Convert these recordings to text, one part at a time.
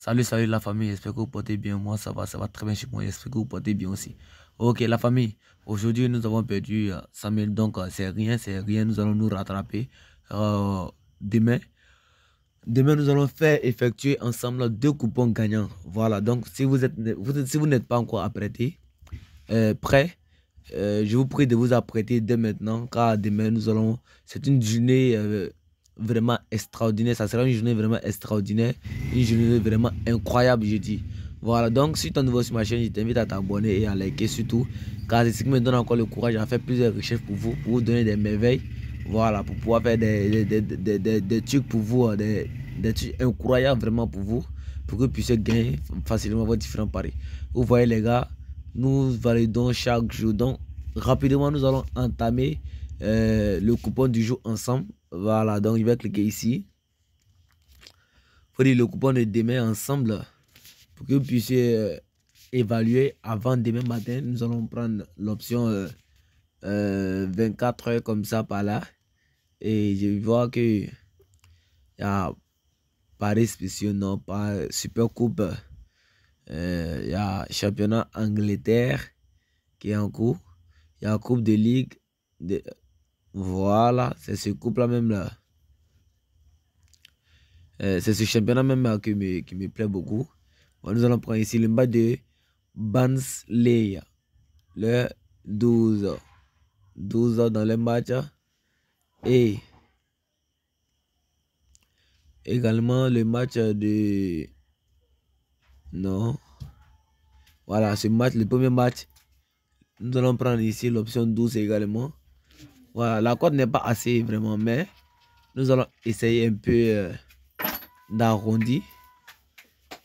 Salut, salut la famille, j'espère que vous portez bien. Moi, ça va, ça va très bien chez moi, j'espère que vous portez bien aussi. Ok, la famille, aujourd'hui, nous avons perdu euh, Samuel, donc euh, c'est rien, c'est rien, nous allons nous rattraper euh, demain. Demain, nous allons faire effectuer ensemble deux coupons gagnants. Voilà, donc si vous si vous n'êtes pas encore apprêté, prêt, je vous prie de vous apprêter dès maintenant, car demain, nous allons, c'est une journée vraiment extraordinaire. Ça sera une journée vraiment extraordinaire, une journée vraiment incroyable, je dis. Voilà, donc si tu es nouveau sur ma chaîne, je t'invite à t'abonner et à liker surtout, car c'est ce qui me donne encore le courage à faire plusieurs recherches pour vous, pour vous donner des merveilles. Voilà, pour pouvoir faire des, des, des, des, des trucs pour vous, hein, des, des trucs incroyables vraiment pour vous, pour que vous puissiez gagner facilement vos différents paris. Vous voyez les gars, nous validons chaque jour. Donc rapidement, nous allons entamer euh, le coupon du jour ensemble. Voilà, donc je vais cliquer ici. Pour le coupon de demain ensemble pour que vous puissiez euh, évaluer avant demain matin. Nous allons prendre l'option 24 euh, euh, heures comme ça par là. Et je vois que il y a Paris spécial, non, pas Super Coupe. Il y a championnat Angleterre qui est en cours. Il y a Coupe de Ligue. De, voilà, c'est ce couple-là même là. Euh, c'est ce championnat même là qui me, qui me plaît beaucoup. nous allons prendre ici le match de Bansley. Le 12. 12 dans le match. Hein. Et également le match de... Non. Voilà, ce match, le premier match. Nous allons prendre ici l'option 12 également la corde n'est pas assez vraiment, mais nous allons essayer un peu euh, d'arrondi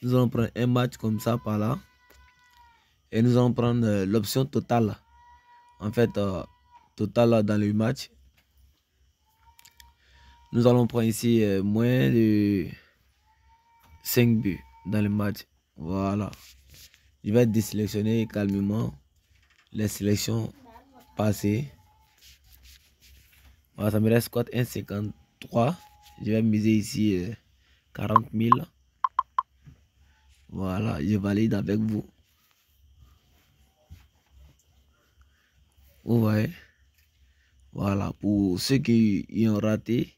Nous allons prendre un match comme ça par là. Et nous allons prendre euh, l'option totale. En fait, total euh, totale dans le match. Nous allons prendre ici moins de 5 buts dans le match. Voilà. Je vais désélectionner calmement les sélections passées. Voilà, ça me reste quoi 1,53. Je vais miser ici 40 euh, 000. Voilà, je valide avec vous. Vous voyez Voilà, pour ceux qui ont raté,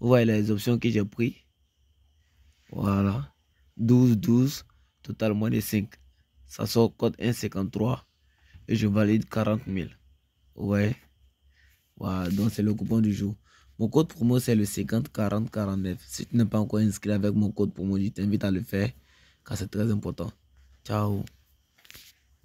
vous voyez les options que j'ai pris Voilà. 12, 12, total moins de 5. Ça sort code 1,53 et je valide 40 000. Vous voyez voilà, donc c'est le coupon du jour. Mon code promo, c'est le 50 40 49. Si tu n'es pas encore inscrit avec mon code promo, je t'invite à le faire car c'est très important. Ciao